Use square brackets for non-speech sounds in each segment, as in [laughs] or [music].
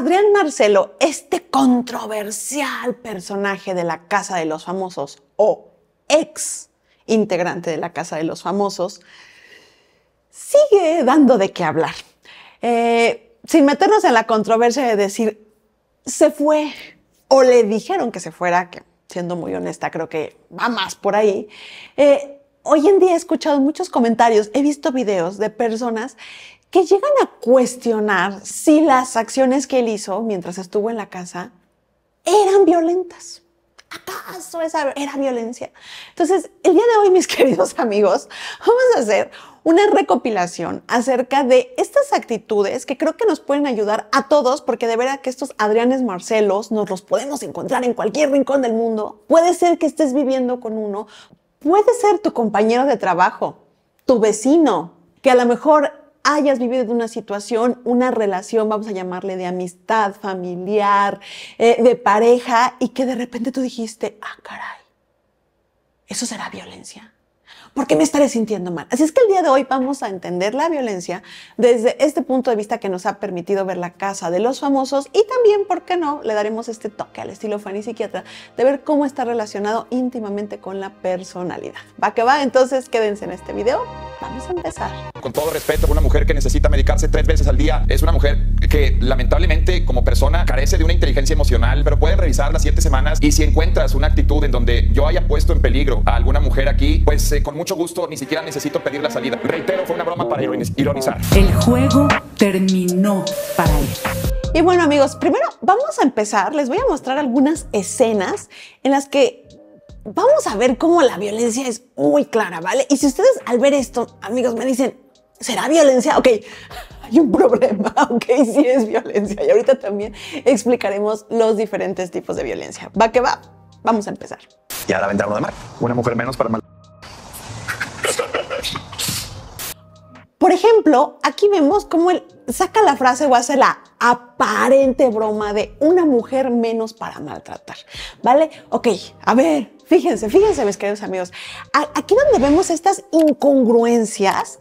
Adrián Marcelo, este controversial personaje de la Casa de los Famosos o ex integrante de la Casa de los Famosos, sigue dando de qué hablar. Eh, sin meternos en la controversia de decir, se fue o le dijeron que se fuera, que siendo muy honesta creo que va más por ahí. Eh, hoy en día he escuchado muchos comentarios, he visto videos de personas que llegan a cuestionar si las acciones que él hizo mientras estuvo en la casa eran violentas. ¿Acaso esa era violencia? Entonces, el día de hoy, mis [laughs] queridos amigos, vamos a hacer una recopilación acerca de estas actitudes que creo que nos pueden ayudar a todos, porque de verdad que estos Adrianes Marcelos nos los podemos encontrar en cualquier rincón del mundo. Puede ser que estés viviendo con uno, puede ser tu compañero de trabajo, tu vecino, que a lo mejor hayas vivido una situación, una relación, vamos a llamarle de amistad, familiar, eh, de pareja, y que de repente tú dijiste, ah, caray, ¿eso será violencia? ¿Por qué me estaré sintiendo mal? Así es que el día de hoy vamos a entender la violencia desde este punto de vista que nos ha permitido ver la casa de los famosos y también, ¿por qué no? Le daremos este toque al estilo fan y psiquiatra de ver cómo está relacionado íntimamente con la personalidad. ¿Va que va? Entonces quédense en este video. Vamos a empezar. Con todo respeto, una mujer que necesita medicarse tres veces al día es una mujer que lamentablemente como persona carece de una inteligencia emocional, pero pueden revisar las siete semanas y si encuentras una actitud en donde yo haya puesto en peligro a alguna mujer aquí, pues eh, con mucho gusto, ni siquiera necesito pedir la salida. Reitero, fue una broma para ironizar. El juego terminó para él. Y bueno amigos, primero vamos a empezar, les voy a mostrar algunas escenas en las que vamos a ver cómo la violencia es muy clara, ¿vale? Y si ustedes al ver esto, amigos, me dicen, ¿será violencia? Ok, [laughs] hay un problema, [laughs] ok, sí es violencia. Y ahorita también explicaremos los diferentes tipos de violencia. ¿Va que va? Vamos a empezar. Y ahora vendrá uno de mar. Una mujer menos para Por ejemplo, aquí vemos cómo él saca la frase o hace la aparente broma de una mujer menos para maltratar, ¿vale? Ok, a ver, fíjense, fíjense mis queridos amigos, aquí donde vemos estas incongruencias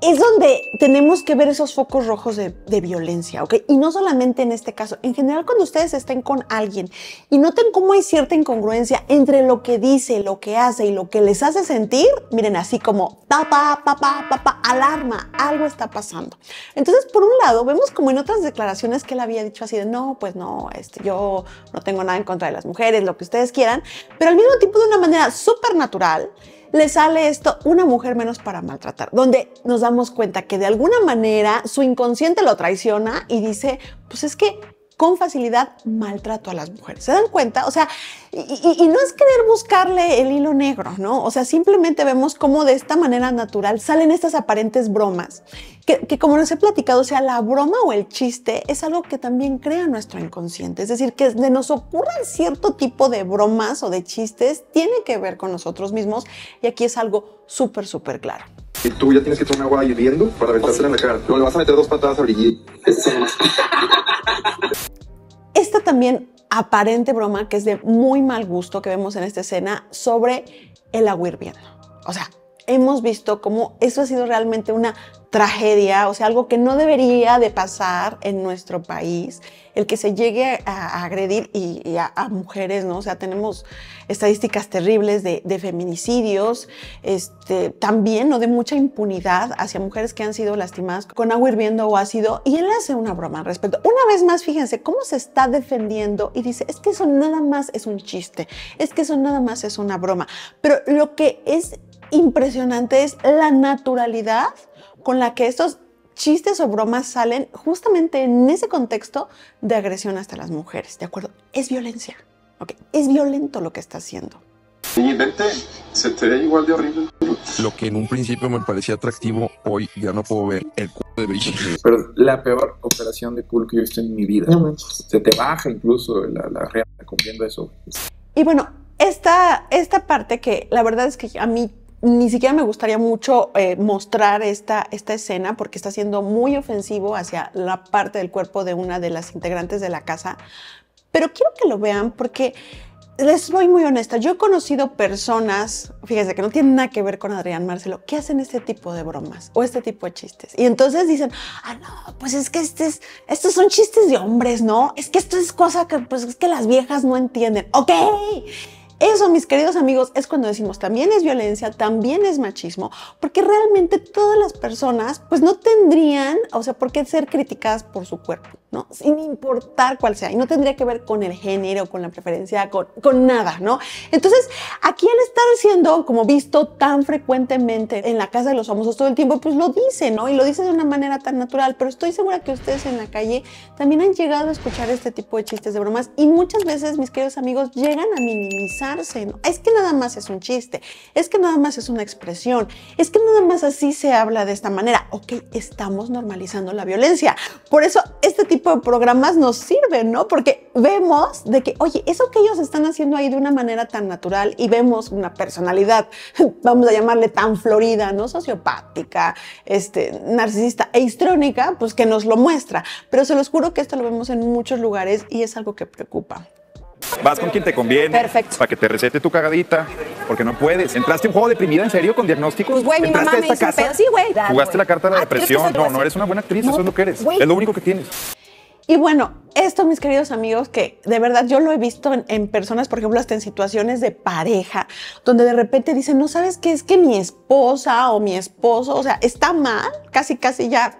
es donde tenemos que ver esos focos rojos de, violencia, ¿ok? Y no solamente en este caso, en general cuando ustedes estén con alguien y noten cómo hay cierta incongruencia entre lo que dice, lo que hace y lo que les hace sentir, miren así como, papá, papá, papá, alarma, algo está pasando. Entonces, por un lado, vemos como en otras declaraciones que él había dicho así de, no, pues no, este, yo no tengo nada en contra de las mujeres, lo que ustedes quieran, pero al mismo tiempo de una manera súper natural le sale esto, una mujer menos para maltratar, donde nos damos cuenta que de alguna manera su inconsciente lo traiciona y dice, pues es que con facilidad maltrato a las mujeres. ¿Se dan cuenta? O sea, y, no es querer buscarle el hilo negro, ¿no? O sea, simplemente vemos cómo de esta manera natural salen estas aparentes bromas, que, como les he platicado, o sea, la broma o el chiste es algo que también crea nuestro inconsciente. Es decir, que nos ocurran cierto tipo de bromas o de chistes tiene que ver con nosotros mismos y aquí es algo súper, súper claro y tú ya tienes que tomar agua hirviendo para aventársela en la cara. Luego le vas a meter dos patadas a Brigitte. Esta también aparente broma que es de muy mal gusto que vemos en esta escena sobre el agua hirviendo. O sea, hemos visto cómo eso ha sido realmente una tragedia, o sea, algo que no debería de pasar en nuestro país, el que se llegue a, agredir y, a, mujeres, ¿no? O sea, tenemos estadísticas terribles de, feminicidios, este, también, ¿no? De mucha impunidad hacia mujeres que han sido lastimadas con agua hirviendo o ácido, y él hace una broma al respecto. Una vez más, fíjense cómo se está defendiendo y dice, es que eso nada más es un chiste, es que eso nada más es una broma, pero lo que es impresionante es la naturalidad con la que estos chistes o bromas salen justamente en ese contexto de agresión hasta las mujeres, ¿de acuerdo? Es violencia, ¿ok? Es violento lo que está haciendo. Y vente, se te ve igual de horrible. Lo que en un principio me parecía atractivo, hoy ya no puedo ver el culo de Brigitte. Pero la peor operación de culo que yo he visto en mi vida. se te baja incluso la, la cumpliendo comiendo eso. Y bueno, esta, esta parte que la verdad es que a mí ni siquiera me gustaría mucho eh, mostrar esta, esta escena porque está siendo muy ofensivo hacia la parte del cuerpo de una de las integrantes de la casa, pero quiero que lo vean porque les voy muy honesta, yo he conocido personas, fíjense que no tienen nada que ver con Adrián Marcelo, que hacen este tipo de bromas o este tipo de chistes. Y entonces dicen, ah, no, pues es que este estos son chistes de hombres, ¿no? Es que esto es cosa que, pues, es que las viejas no entienden. Ok, eso, mis queridos amigos, es cuando decimos también es violencia, también es machismo, porque realmente todas las personas pues no tendrían, o sea, por qué ser criticadas por su cuerpo, ¿no? Sin importar cuál sea, y no tendría que ver con el género, con la preferencia, con, nada, ¿no? Entonces, aquí al estar siendo como visto tan frecuentemente en la casa de los famosos todo el tiempo, pues lo dicen, ¿no? Y lo dice de una manera tan natural, pero estoy segura que ustedes en la calle también han llegado a escuchar este tipo de chistes de bromas y muchas veces, mis queridos amigos, llegan a minimizar es que nada más es un chiste, es que nada más es una expresión, es que nada más así se habla de esta manera. Ok, estamos normalizando la violencia. Por eso este tipo de programas nos sirven, ¿no? Porque vemos de que, oye, eso que ellos están haciendo ahí de una manera tan natural y vemos una personalidad, [laughs] vamos a llamarle tan florida, ¿no? Sociopática, este, narcisista e histrónica, pues que nos lo muestra. Pero se los juro que esto lo vemos en muchos lugares y es algo que preocupa. Vas con quien te conviene. Perfecto. Para que te recete tu cagadita, porque no puedes. ¿Entraste un juego deprimida en serio con diagnósticos. Pues, güey, mi mamá me casa? Sí, güey. Jugaste la carta de ah, la depresión. No, no eres una buena actriz, eso es lo que eres. Es lo único que tienes. Y bueno, esto, mis queridos amigos, que de verdad yo lo he visto en, personas, por ejemplo, hasta en situaciones de pareja, donde de repente dicen, no sabes qué es que mi esposa o mi esposo, o sea, está mal, casi, casi ya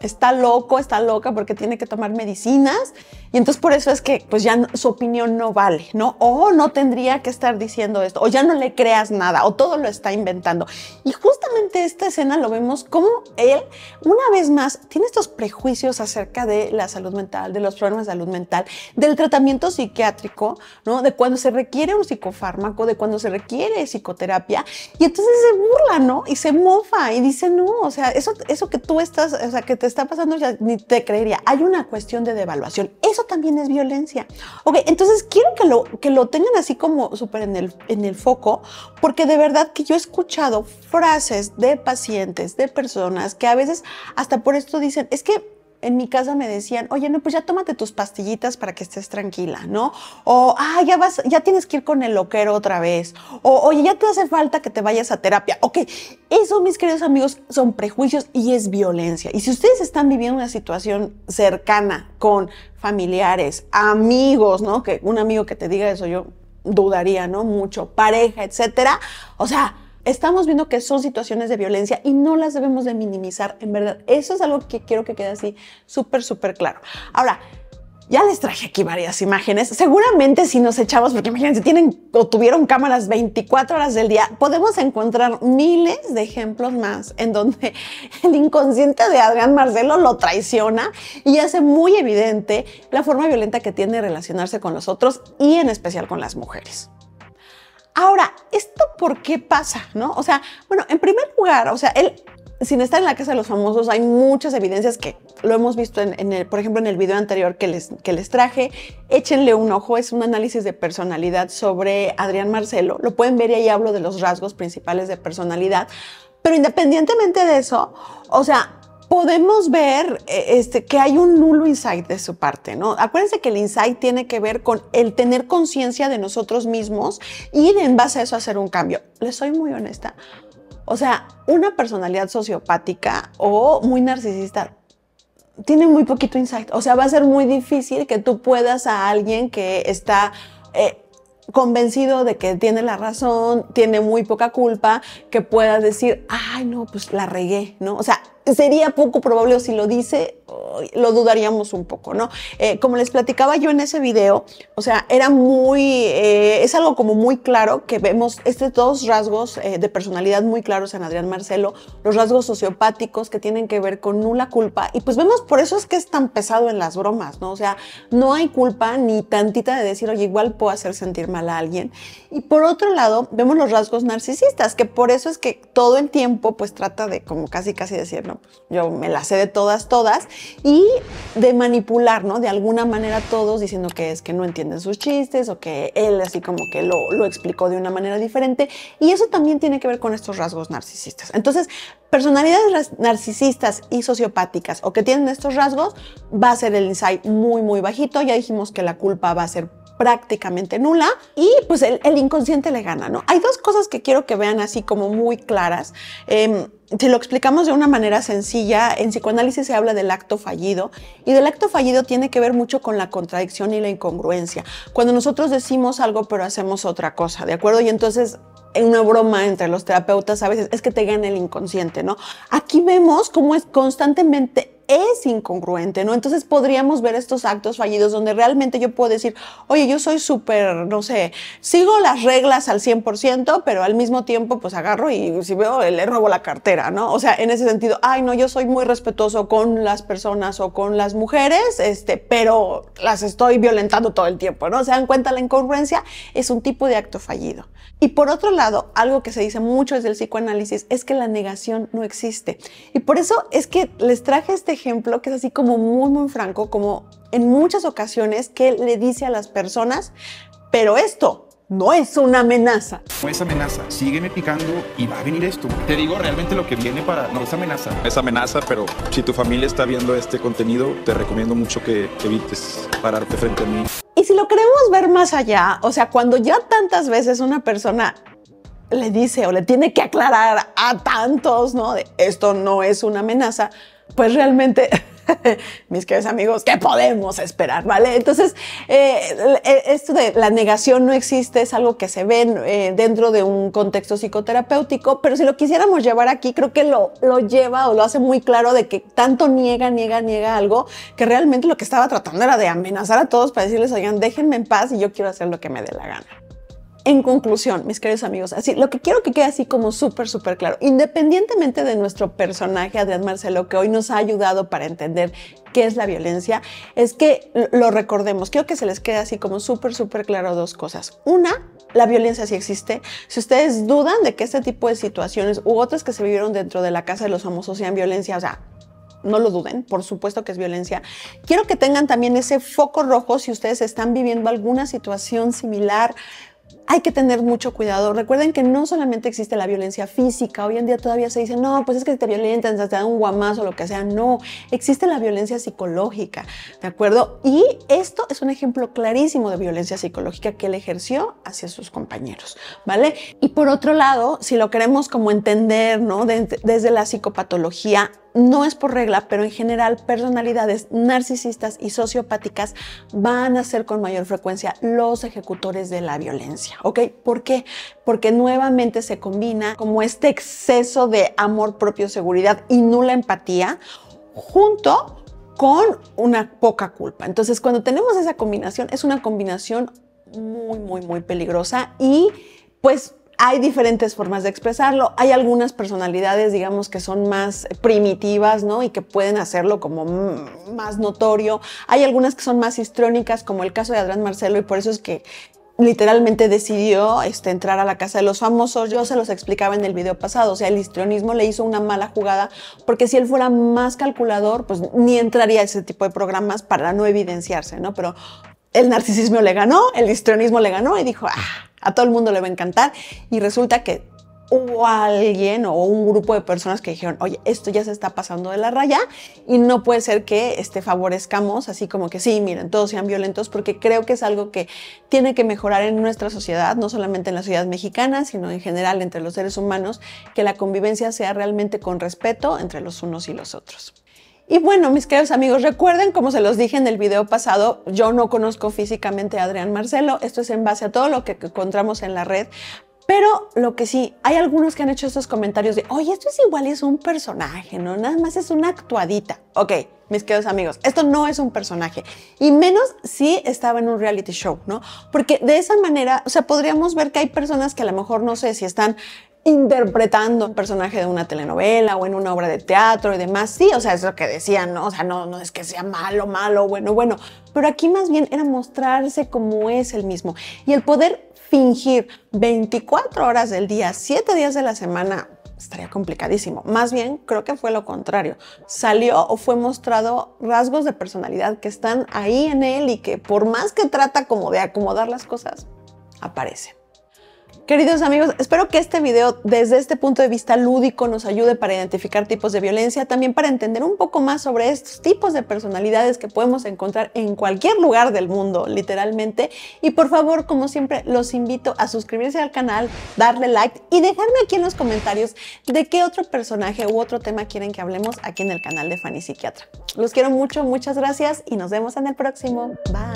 está loco, está loca porque tiene que tomar medicinas y entonces por eso es que pues ya su opinión no vale, ¿no? O no tendría que estar diciendo esto, o ya no le creas nada, o todo lo está inventando. Y justamente esta escena lo vemos como él, una vez más, tiene estos prejuicios acerca de la salud mental, de los problemas de salud mental, del tratamiento psiquiátrico, ¿no? De cuando se requiere un psicofármaco, de cuando se requiere psicoterapia. Y entonces se burla, ¿no? Y se mofa y dice, no, o sea, eso, eso que tú estás, o sea, que te está pasando, ya ni te creería. Hay una cuestión de devaluación. Eso también es violencia. Ok, entonces quiero que lo, que lo tengan así como súper en el, en el foco, porque de verdad que yo he escuchado frases de pacientes, de personas que a veces hasta por esto dicen, es que en mi casa me decían, oye, no, pues ya tómate tus pastillitas para que estés tranquila, ¿no? O, ah, ya vas, ya tienes que ir con el loquero otra vez. O, oye, ya te hace falta que te vayas a terapia. Ok, eso, mis queridos amigos, son prejuicios y es violencia. Y si ustedes están viviendo una situación cercana con familiares, amigos, ¿no? Que un amigo que te diga eso, yo dudaría, ¿no? Mucho, pareja, etcétera. O sea, estamos viendo que son situaciones de violencia y no las debemos de minimizar, en verdad. Eso es algo que quiero que quede así súper, súper claro. Ahora, ya les traje aquí varias imágenes. Seguramente si nos echamos, porque imagínense, tienen o tuvieron cámaras 24 horas del día, podemos encontrar miles de ejemplos más en donde [laughs] el inconsciente de Adrián Marcelo lo traiciona y hace muy evidente la forma violenta que tiene de relacionarse con los otros y en especial con las mujeres. Ahora, ¿esto por qué pasa? ¿No? O sea, bueno, en primer lugar, o sea, él, sin estar en la casa de los famosos, hay muchas evidencias que lo hemos visto en, el, por ejemplo, en el video anterior que les, que les traje. Échenle un ojo, es un análisis de personalidad sobre Adrián Marcelo. Lo pueden ver y ahí hablo de los rasgos principales de personalidad. Pero independientemente de eso, o sea, podemos ver eh, este, que hay un nulo insight de su parte, ¿no? Acuérdense que el insight tiene que ver con el tener conciencia de nosotros mismos y en base a eso hacer un cambio. Les soy muy honesta. O sea, una personalidad sociopática o muy narcisista tiene muy poquito insight. O sea, va a ser muy difícil que tú puedas a alguien que está... Eh, convencido de que tiene la razón, tiene muy poca culpa, que pueda decir, ay, no, pues la regué, ¿no? O sea, sería poco probable si lo dice, lo dudaríamos un poco, ¿no? Eh, como les platicaba yo en ese video, o sea, era muy, eh, es algo como muy claro que vemos estos dos rasgos eh, de personalidad muy claros en Adrián Marcelo, los rasgos sociopáticos que tienen que ver con nula culpa, y pues vemos por eso es que es tan pesado en las bromas, ¿no? O sea, no hay culpa ni tantita de decir, oye, igual puedo hacer sentir mal a alguien. Y por otro lado, vemos los rasgos narcisistas, que por eso es que todo el tiempo pues trata de como casi casi decir, no, pues yo me la sé de todas, todas, y de manipular, ¿no? De alguna manera todos diciendo que es que no entienden sus chistes o que él así como que lo, lo explicó de una manera diferente. Y eso también tiene que ver con estos rasgos narcisistas. Entonces, personalidades narcisistas y sociopáticas o que tienen estos rasgos, va a ser el insight muy, muy bajito. Ya dijimos que la culpa va a ser prácticamente nula y pues el, inconsciente le gana, ¿no? Hay dos cosas que quiero que vean así como muy claras. Em, si lo explicamos de una manera sencilla, en psicoanálisis se habla del acto fallido y del acto fallido tiene que ver mucho con la contradicción y la incongruencia. Cuando nosotros decimos algo pero hacemos otra cosa, ¿de acuerdo? Y entonces en una broma entre los terapeutas a veces es que te gana el inconsciente, ¿no? Aquí vemos cómo es constantemente es incongruente, ¿no? Entonces podríamos ver estos actos fallidos donde realmente yo puedo decir, oye, yo soy súper, no sé, sigo las reglas al 100%, pero al mismo tiempo pues agarro y pues, si veo, le robo la cartera, ¿no? O sea, en ese sentido, ay, no, yo soy muy respetuoso con las personas o con las mujeres, este, pero las estoy violentando todo el tiempo, ¿no? Se dan cuenta la incongruencia, es un tipo de acto fallido. Y por otro lado, algo que se dice mucho desde el psicoanálisis es que la negación no existe. Y por eso es que les traje este que es así como muy, muy franco, como en muchas ocasiones que le dice a las personas, pero esto no es una amenaza. No es amenaza, sígueme picando y va a venir esto. Te digo realmente lo que viene para... No es amenaza. Es amenaza, pero si tu familia está viendo este contenido, te recomiendo mucho que evites pararte frente a mí. Y si lo queremos ver más allá, o sea, cuando ya tantas veces una persona le dice o le tiene que aclarar a tantos, ¿no? De esto no es una amenaza, pues realmente [laughs] mis queridos amigos, ¿qué podemos esperar? ¿Vale? Entonces, eh, eh, esto de la negación no existe, es algo que se ve eh, dentro de un contexto psicoterapéutico, pero si lo quisiéramos llevar aquí, creo que lo, lo lleva o lo hace muy claro de que tanto niega, niega, niega algo, que realmente lo que estaba tratando era de amenazar a todos para decirles, oigan, déjenme en paz y yo quiero hacer lo que me dé la gana en conclusión, mis queridos amigos, así lo que quiero que quede así como súper, súper claro, independientemente de nuestro personaje, Adrián Marcelo, que hoy nos ha ayudado para entender qué es la violencia, es que lo recordemos. Quiero que se les quede así como súper, súper claro dos cosas. Una, la violencia sí existe. Si ustedes dudan de que este tipo de situaciones u otras que se vivieron dentro de la casa de los famosos sean violencia, o sea, no lo duden, por supuesto que es violencia. Quiero que tengan también ese foco rojo si ustedes están viviendo alguna situación similar hay que tener mucho cuidado. Recuerden que no solamente existe la violencia física, hoy en día todavía se dice, no, pues es que te violentan, te dan un guamazo o lo que sea. No, existe la violencia psicológica, ¿de acuerdo? Y esto es un ejemplo clarísimo de violencia psicológica que él ejerció hacia sus compañeros, ¿vale? Y por otro lado, si lo queremos como entender, ¿no? desde la psicopatología no es por regla, pero en general personalidades narcisistas y sociopáticas van a ser con mayor frecuencia los ejecutores de la violencia, ¿ok? ¿Por qué? Porque nuevamente se combina como este exceso de amor propio, seguridad y nula empatía junto con una poca culpa. Entonces, cuando tenemos esa combinación, es una combinación muy, muy, muy peligrosa y pues hay diferentes formas de expresarlo. Hay algunas personalidades, digamos, que son más eh, primitivas, ¿no? Y que pueden hacerlo como más notorio. Hay algunas que son más histrónicas, como el caso de Adrián Marcelo, y por eso es que literalmente decidió este, entrar a la casa de los famosos. Yo se los explicaba en el video pasado, o sea, el histrionismo le hizo una mala jugada porque si él fuera más calculador, pues ni entraría a ese tipo de programas para no evidenciarse, ¿no? Pero el narcisismo le ganó, el histrionismo le ganó y dijo, ah, a todo el mundo le va a encantar. Y resulta que hubo alguien o un grupo de personas que dijeron, oye, esto ya se está pasando de la raya y no puede ser que este, favorezcamos así como que sí, miren, todos sean violentos, porque creo que es algo que tiene que mejorar en nuestra sociedad, no solamente en la sociedad mexicana, sino en general entre los seres humanos, que la convivencia sea realmente con respeto entre los unos y los otros. Y bueno, mis queridos amigos, recuerden, como se los dije en el video pasado, yo no conozco físicamente a Adrián Marcelo. Esto es en base a todo lo que encontramos en la red. Pero lo que sí, hay algunos que han hecho estos comentarios de, oye, esto es igual, es un personaje, ¿no? Nada más es una actuadita. Ok, mis queridos amigos, esto no es un personaje. Y menos si estaba en un reality show, ¿no? Porque de esa manera, o sea, podríamos ver que hay personas que a lo mejor, no sé, si están interpretando un personaje de una telenovela o en una obra de teatro y demás. Sí, o sea, es lo que decían, ¿no? O sea, no, no es que sea malo, malo, bueno, bueno. Pero aquí más bien era mostrarse como es el mismo. Y el poder fingir 24 horas del día, 7 días de la semana, estaría complicadísimo. Más bien, creo que fue lo contrario. Salió o fue mostrado rasgos de personalidad que están ahí en él y que por más que trata como de acomodar las cosas, aparece. Queridos amigos, espero que este video desde este punto de vista lúdico nos ayude para identificar tipos de violencia, también para entender un poco más sobre estos tipos de personalidades que podemos encontrar en cualquier lugar del mundo, literalmente. Y por favor, como siempre, los invito a suscribirse al canal, darle like y dejarme aquí en los comentarios de qué otro personaje u otro tema quieren que hablemos aquí en el canal de Fanny Psiquiatra. Los quiero mucho, muchas gracias y nos vemos en el próximo. Bye.